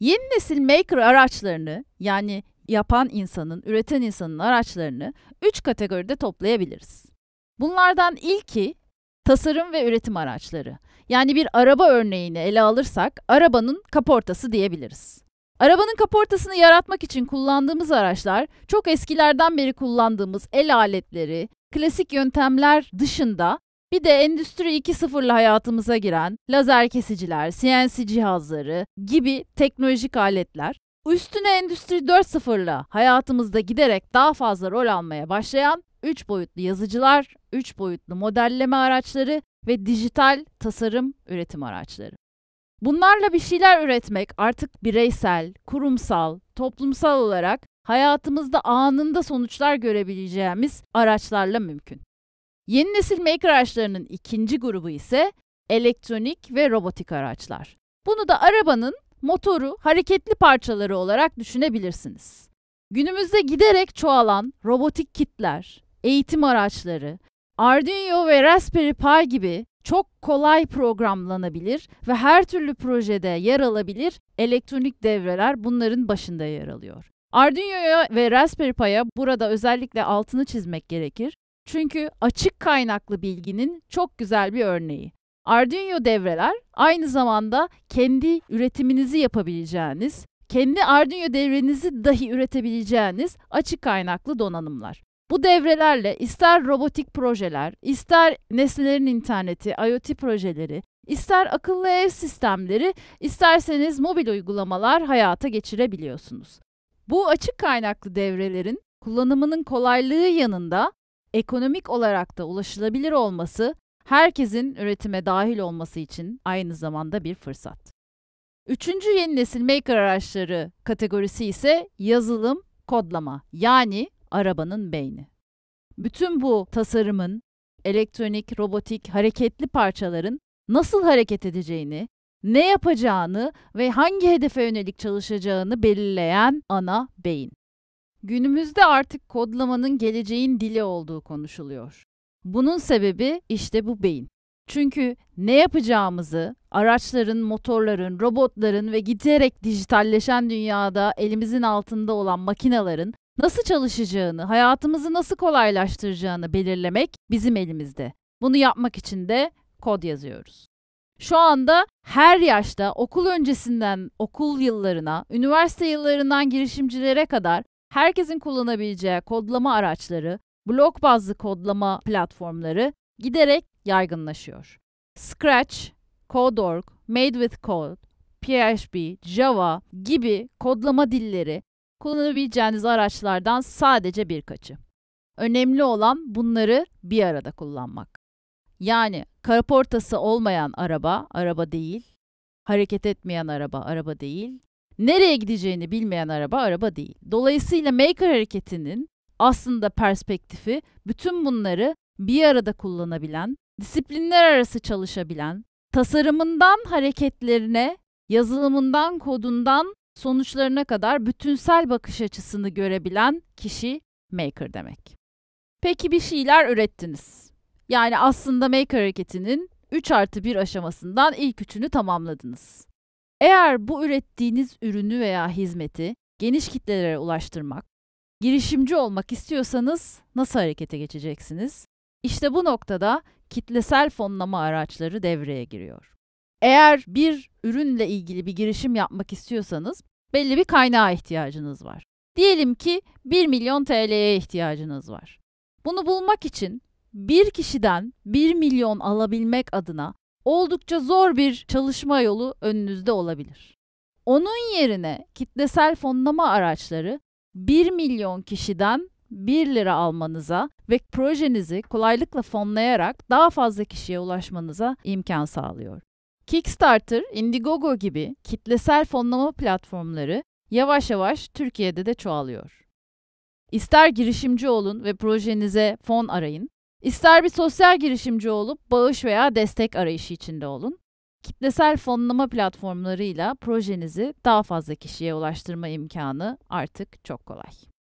Yeni nesil maker araçlarını yani yapan insanın, üreten insanın araçlarını 3 kategoride toplayabiliriz. Bunlardan ilki tasarım ve üretim araçları. Yani bir araba örneğini ele alırsak arabanın kaportası diyebiliriz. Arabanın kaportasını yaratmak için kullandığımız araçlar çok eskilerden beri kullandığımız el aletleri, klasik yöntemler dışında bir de Endüstri 2.0'la hayatımıza giren lazer kesiciler, CNC cihazları gibi teknolojik aletler Üstüne Endüstri 4.0'la hayatımızda giderek daha fazla rol almaya başlayan 3 boyutlu yazıcılar, 3 boyutlu modelleme araçları ve dijital tasarım üretim araçları. Bunlarla bir şeyler üretmek artık bireysel, kurumsal, toplumsal olarak hayatımızda anında sonuçlar görebileceğimiz araçlarla mümkün. Yeni nesil maker araçlarının ikinci grubu ise elektronik ve robotik araçlar. Bunu da arabanın motoru, hareketli parçaları olarak düşünebilirsiniz. Günümüzde giderek çoğalan robotik kitler, eğitim araçları, Arduino ve Raspberry Pi gibi çok kolay programlanabilir ve her türlü projede yer alabilir elektronik devreler bunların başında yer alıyor. Arduino'ya ve Raspberry Pi'ye burada özellikle altını çizmek gerekir. Çünkü açık kaynaklı bilginin çok güzel bir örneği. Arduino devreler aynı zamanda kendi üretiminizi yapabileceğiniz, kendi Arduino devrenizi dahi üretebileceğiniz açık kaynaklı donanımlar. Bu devrelerle ister robotik projeler, ister nesnelerin interneti, IoT projeleri, ister akıllı ev sistemleri, isterseniz mobil uygulamalar hayata geçirebiliyorsunuz. Bu açık kaynaklı devrelerin kullanımının kolaylığı yanında ekonomik olarak da ulaşılabilir olması herkesin üretime dahil olması için aynı zamanda bir fırsat. Üçüncü yeni nesil maker araçları kategorisi ise yazılım, kodlama yani arabanın beyni. Bütün bu tasarımın, elektronik, robotik, hareketli parçaların nasıl hareket edeceğini, ne yapacağını ve hangi hedefe yönelik çalışacağını belirleyen ana beyin. Günümüzde artık kodlamanın geleceğin dili olduğu konuşuluyor. Bunun sebebi işte bu beyin. Çünkü ne yapacağımızı araçların, motorların, robotların ve giderek dijitalleşen dünyada elimizin altında olan makinaların nasıl çalışacağını, hayatımızı nasıl kolaylaştıracağını belirlemek bizim elimizde. Bunu yapmak için de kod yazıyoruz. Şu anda her yaşta okul öncesinden okul yıllarına, üniversite yıllarından girişimcilere kadar herkesin kullanabileceği kodlama araçları, blok bazlı kodlama platformları giderek yaygınlaşıyor. Scratch, Code.org, Made with Code, PHP, Java gibi kodlama dilleri kullanabileceğiniz araçlardan sadece birkaçı. Önemli olan bunları bir arada kullanmak. Yani karaportası olmayan araba, araba değil. Hareket etmeyen araba, araba değil nereye gideceğini bilmeyen araba araba değil. Dolayısıyla maker hareketinin aslında perspektifi bütün bunları bir arada kullanabilen, disiplinler arası çalışabilen, tasarımından hareketlerine, yazılımından kodundan sonuçlarına kadar bütünsel bakış açısını görebilen kişi maker demek. Peki bir şeyler ürettiniz. Yani aslında maker hareketinin 3 artı 1 aşamasından ilk üçünü tamamladınız. Eğer bu ürettiğiniz ürünü veya hizmeti geniş kitlelere ulaştırmak, girişimci olmak istiyorsanız nasıl harekete geçeceksiniz? İşte bu noktada kitlesel fonlama araçları devreye giriyor. Eğer bir ürünle ilgili bir girişim yapmak istiyorsanız belli bir kaynağa ihtiyacınız var. Diyelim ki 1 milyon TL'ye ihtiyacınız var. Bunu bulmak için bir kişiden 1 milyon alabilmek adına oldukça zor bir çalışma yolu önünüzde olabilir. Onun yerine kitlesel fonlama araçları 1 milyon kişiden 1 lira almanıza ve projenizi kolaylıkla fonlayarak daha fazla kişiye ulaşmanıza imkan sağlıyor. Kickstarter, Indiegogo gibi kitlesel fonlama platformları yavaş yavaş Türkiye'de de çoğalıyor. İster girişimci olun ve projenize fon arayın, İster bir sosyal girişimci olup bağış veya destek arayışı içinde olun, kitlesel fonlama platformlarıyla projenizi daha fazla kişiye ulaştırma imkanı artık çok kolay.